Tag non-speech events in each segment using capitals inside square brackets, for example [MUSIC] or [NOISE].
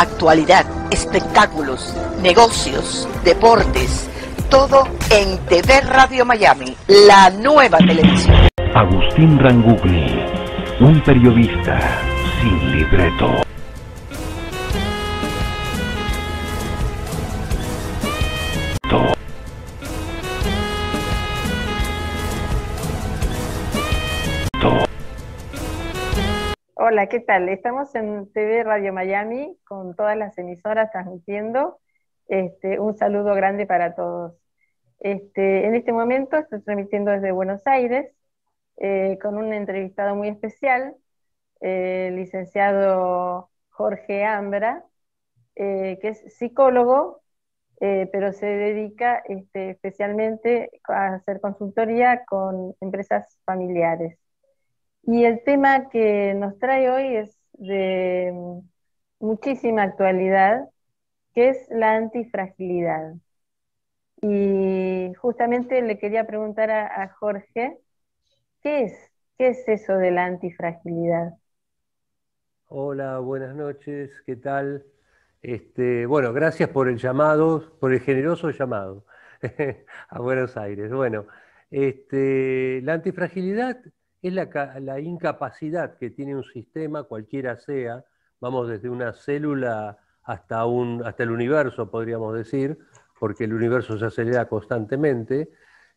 actualidad, espectáculos, negocios, deportes, todo en TV Radio Miami, la nueva televisión. Agustín Rangugli, un periodista sin libreto. Hola, ¿qué tal? Estamos en TV Radio Miami con todas las emisoras transmitiendo. Este, un saludo grande para todos. Este, en este momento estoy transmitiendo desde Buenos Aires eh, con un entrevistado muy especial, eh, el licenciado Jorge Ambra, eh, que es psicólogo, pero se dedica este, especialmente a hacer consultoría con empresas familiares. Y el tema que nos trae hoy es de mm, muchísima actualidad, que es la antifragilidad. Y justamente le quería preguntar a, Jorge, ¿qué es? ¿Qué es eso de la antifragilidad? Hola, buenas noches, ¿qué tal? Este, bueno, gracias por el llamado, por el generoso llamado [LAUGHS] a Buenos Aires. Bueno, este, la antifragilidad es la, incapacidad que tiene un sistema, cualquiera sea, vamos desde una célula hasta, hasta el universo, podríamos decir, porque el universo se acelera constantemente,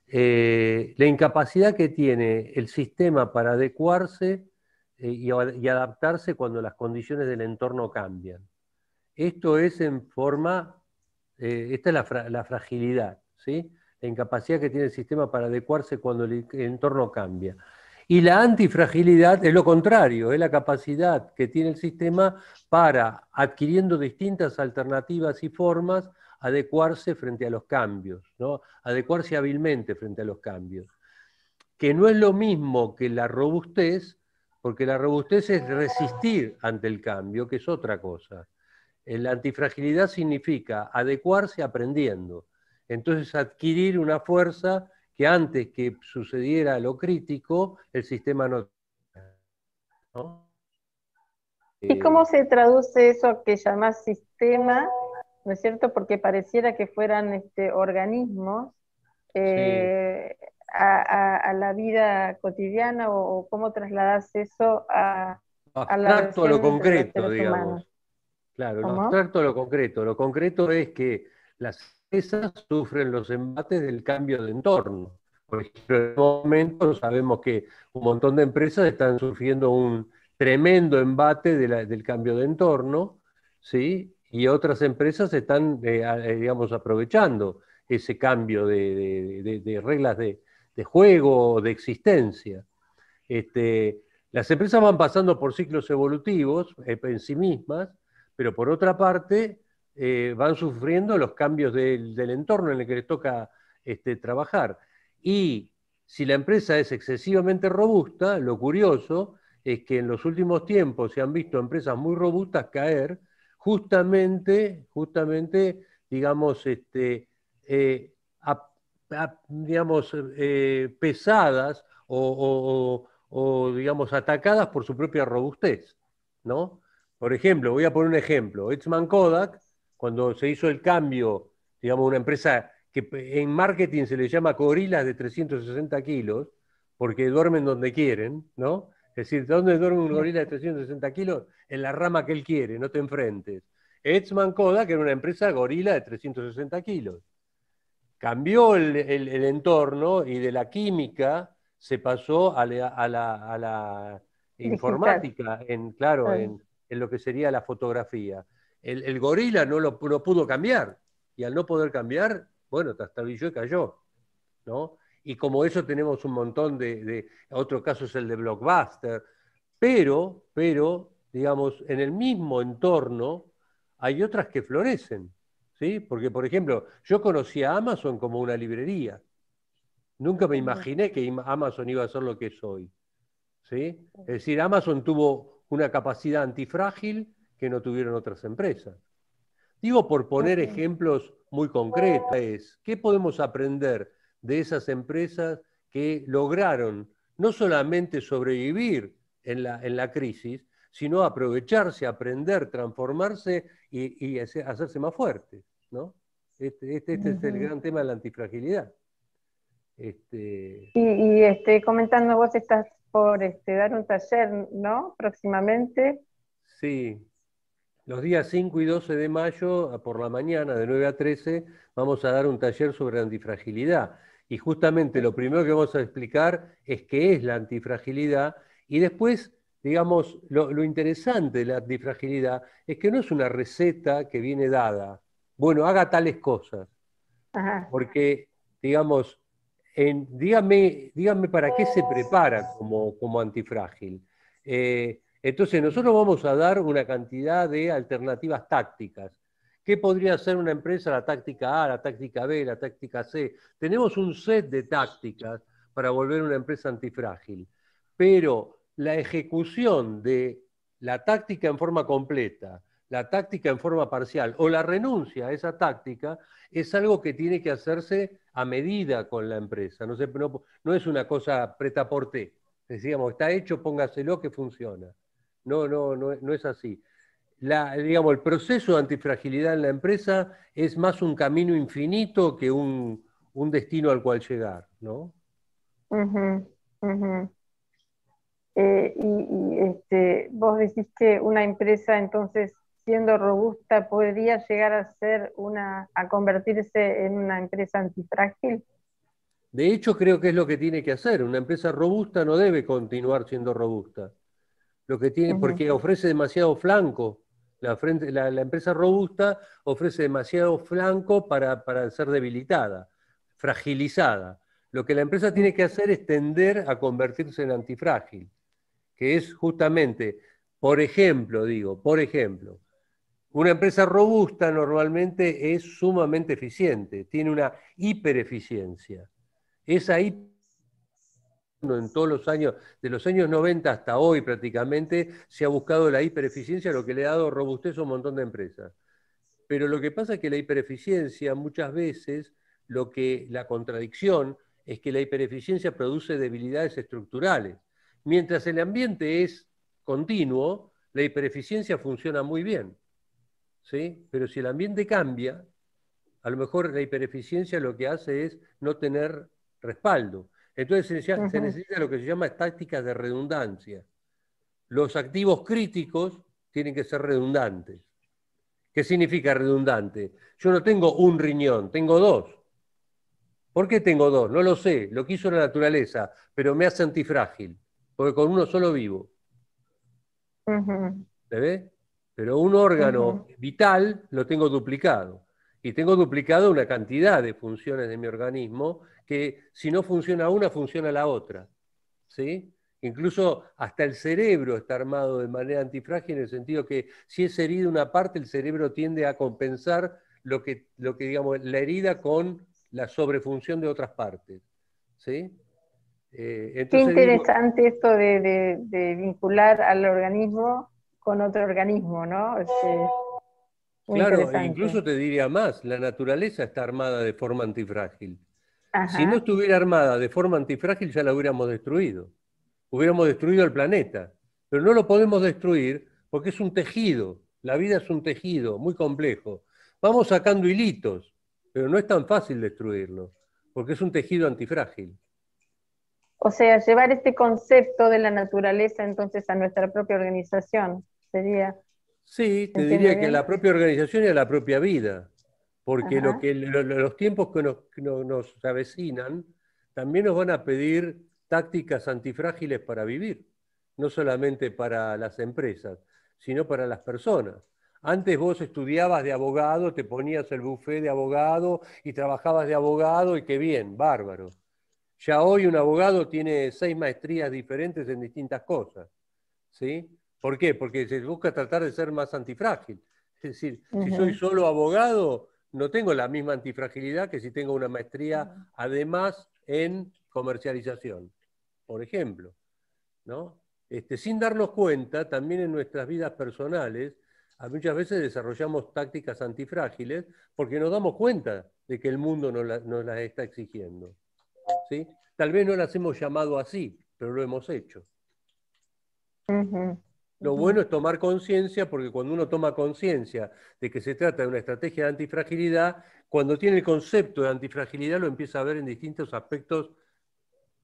eh, la incapacidad que tiene el sistema para adecuarse eh, y, adaptarse cuando las condiciones del entorno cambian. Esto es en forma, eh, esta es la, fragilidad, ¿sí? la incapacidad que tiene el sistema para adecuarse cuando el entorno cambia. Y la antifragilidad es lo contrario, es la capacidad que tiene el sistema para, adquiriendo distintas alternativas y formas, adecuarse frente a los cambios, adecuarse hábilmente frente a los cambios. Que no es lo mismo que la robustez, porque la robustez es resistir ante el cambio, que es otra cosa. La antifragilidad significa adecuarse aprendiendo, entonces adquirir una fuerza que antes que sucediera lo crítico, el sistema no... ¿Y eh, cómo se traduce eso que llamás sistema? ¿No es cierto? Porque pareciera que fueran este, organismos eh, a, la vida cotidiana o, cómo trasladas eso a, a lo concreto, digamos. Claro, lo lo concreto. Lo concreto es que las sufren los embates del cambio de entorno. Por ejemplo, en este momento sabemos que un montón de empresas están sufriendo un tremendo embate del cambio de entorno, ¿sí? Y otras empresas están, eh, eh, digamos, aprovechando ese cambio de, reglas de, juego, de existencia. Este, las empresas van pasando por ciclos evolutivos eh, en sí mismas, pero por otra parte, eh, van sufriendo los cambios del, entorno en el que les toca este, trabajar. Y si la empresa es excesivamente robusta, lo curioso es que en los últimos tiempos se han visto empresas muy robustas caer justamente, justamente digamos, este, eh, digamos eh, pesadas o, digamos, atacadas por su propia robustez. Por ejemplo, voy a poner un ejemplo. Xman Kodak cuando se hizo el cambio, digamos, una empresa que en marketing se le llama gorilas de 360 kilos, porque duermen donde quieren, ¿no? Es decir, ¿dónde duerme un gorila de 360 kilos? En la rama que él quiere, no te enfrentes. Edsman que era una empresa gorila de 360 kilos. Cambió el, entorno y de la química se pasó a la, informática, en, claro, en lo que sería la fotografía el, gorila no lo pudo cambiar. Y al no poder cambiar, bueno, trastabilló y cayó. Y como eso tenemos un montón de, Otro caso es el de Blockbuster. Pero, pero, digamos, en el mismo entorno hay otras que florecen. ¿sí? Porque, por ejemplo, yo conocí a Amazon como una librería. Nunca me imaginé que Amazon iba a ser lo que es hoy. ¿sí? Es decir, Amazon tuvo una capacidad antifrágil que no tuvieron otras empresas. Digo por poner ejemplos muy concretos, qué podemos aprender de esas empresas que lograron no solamente sobrevivir en la, en la crisis, sino aprovecharse, aprender, transformarse y, hacerse más fuertes. ¿no? Este, este, este, es el gran tema de la antifragilidad. Este, y, este, comentando, vos estás por dar un taller, ¿no? Próximamente. Sí, los días 5 y 12 de mayo, por la mañana, de 9 a 13, vamos a dar un taller sobre antifragilidad. Y justamente lo primero que vamos a explicar es qué es la antifragilidad y después, digamos, lo, interesante de la antifragilidad es que no es una receta que viene dada. Bueno, haga tales cosas. Porque, digamos, en, dígame, dígame para qué se prepara como, como antifrágil. Eh, entonces nosotros vamos a dar una cantidad de alternativas tácticas. ¿Qué podría hacer una empresa? La táctica A, la táctica B, la táctica C. Tenemos un set de tácticas para volver una empresa antifrágil, pero la ejecución de la táctica en forma completa, la táctica en forma parcial o la renuncia a esa táctica es algo que tiene que hacerse a medida con la empresa. No, es una cosa preta por Decíamos, está hecho, póngaselo que funciona. No, no, no, es así. digamos, el proceso de antifragilidad en la empresa es más un camino infinito que un, destino al cual llegar, ¿no? Eh, y, este, vos decís que una empresa entonces siendo robusta podría llegar a ser una, a convertirse en una empresa antifrágil? De hecho, creo que es lo que tiene que hacer. Una empresa robusta no debe continuar siendo robusta que tiene, porque ofrece demasiado flanco. La, empresa robusta ofrece demasiado flanco para, ser debilitada, fragilizada. Lo que la empresa tiene que hacer es tender a convertirse en antifrágil, que es justamente, por ejemplo, digo, por ejemplo, una empresa robusta normalmente es sumamente eficiente, tiene una hipereficiencia. Esa hipereficiencia en todos los años, de los años 90 hasta hoy prácticamente, se ha buscado la hipereficiencia, lo que le ha dado robustez a un montón de empresas. Pero lo que pasa es que la hipereficiencia muchas veces, lo que la contradicción es que la hipereficiencia produce debilidades estructurales. Mientras el ambiente es continuo, la hipereficiencia funciona muy bien. ¿sí? Pero si el ambiente cambia, a lo mejor la hipereficiencia lo que hace es no tener respaldo. Entonces se, necesita lo que se llama tácticas de redundancia. Los activos críticos tienen que ser redundantes. ¿Qué significa redundante? Yo no tengo un riñón, tengo dos. ¿Por qué tengo dos? No lo sé, lo quiso la naturaleza, pero me hace antifrágil, porque con uno solo vivo. ¿Se ve? Pero un órgano vital lo tengo duplicado y tengo duplicado una cantidad de funciones de mi organismo que si no funciona una, funciona la otra. ¿Sí? Incluso hasta el cerebro está armado de manera antifrágil en el sentido que si es herida una parte, el cerebro tiende a compensar lo que, lo que digamos, la herida con la sobrefunción de otras partes. ¿sí? Eh, Qué interesante esto de, vincular al organismo con otro organismo, ¿no? Este, claro, e incluso te diría más, la naturaleza está armada de forma antifrágil. Si no estuviera armada de forma antifrágil ya la hubiéramos destruido, hubiéramos destruido el planeta, pero no lo podemos destruir porque es un tejido, la vida es un tejido muy complejo. Vamos sacando hilitos, pero no es tan fácil destruirlo, porque es un tejido antifrágil. O sea, llevar este concepto de la naturaleza entonces a nuestra propia organización sería Sí, te diría que a la propia organización y a la propia vida, porque los tiempos que nos, nos avecinan también nos van a pedir tácticas antifrágiles para vivir, no solamente para las empresas, sino para las personas. Antes vos estudiabas de abogado, te ponías el buffet de abogado y trabajabas de abogado y qué bien, bárbaro. Ya hoy un abogado tiene seis maestrías diferentes en distintas cosas. ¿sí? ¿Por qué? Porque se busca tratar de ser más antifrágil. Es decir, si soy solo abogado, no tengo la misma antifragilidad que si tengo una maestría además en comercialización, por ejemplo. ¿no? Este, sin darnos cuenta, también en nuestras vidas personales, muchas veces desarrollamos tácticas antifrágiles porque nos damos cuenta de que el mundo nos, las está exigiendo. ¿sí? Tal vez no las hemos llamado así, pero lo hemos hecho. Lo bueno es tomar conciencia, porque cuando uno toma conciencia de que se trata de una estrategia de antifragilidad, cuando tiene el concepto de antifragilidad lo empieza a ver en distintos aspectos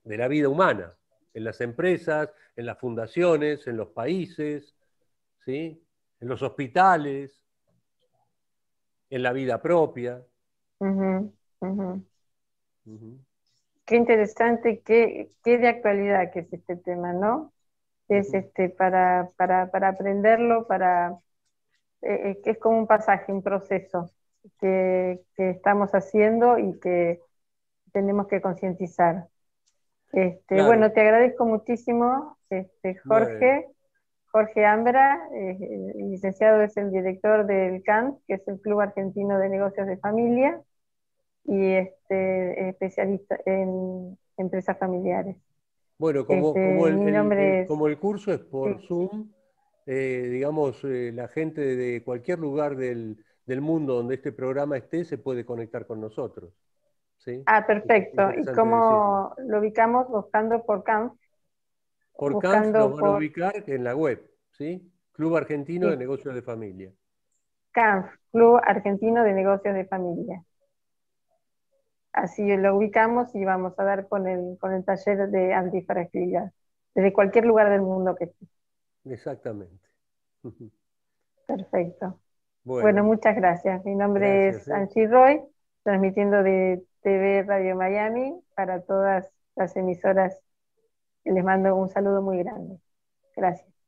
de la vida humana, en las empresas, en las fundaciones, en los países, ¿sí? en los hospitales, en la vida propia. Qué interesante, qué, qué de actualidad que es este tema, ¿no? es este, para, para, para aprenderlo, para, eh, eh, que es como un pasaje, un proceso que, estamos haciendo y que tenemos que concientizar. Este, Bueno, te agradezco muchísimo, este, Jorge. Jorge Ambra, eh, licenciado es el director del CAN, que es el Club Argentino de Negocios de Familia, y este, especialista en empresas familiares. Bueno, este, como, el, curso es por Zoom, eh, digamos, eh, la gente de cualquier lugar del, mundo donde este programa esté se puede conectar con nosotros. ¿sí? Ah, perfecto. ¿Y cómo lo ubicamos? Buscando por Canf? Por CANF lo van a ubicar en la web, ¿sí? Club Argentino de Negocios de Familia. Canf, Club Argentino de Negocios de Familia así lo ubicamos y vamos a dar con el, con el taller de antifragilidad, desde cualquier lugar del mundo que esté. Exactamente. [LAUGHS] Perfecto. Bueno, muchas gracias. Mi nombre es ¿eh? Angie Roy, transmitiendo de TV Radio Miami para todas las emisoras. Les mando un saludo muy grande. Gracias.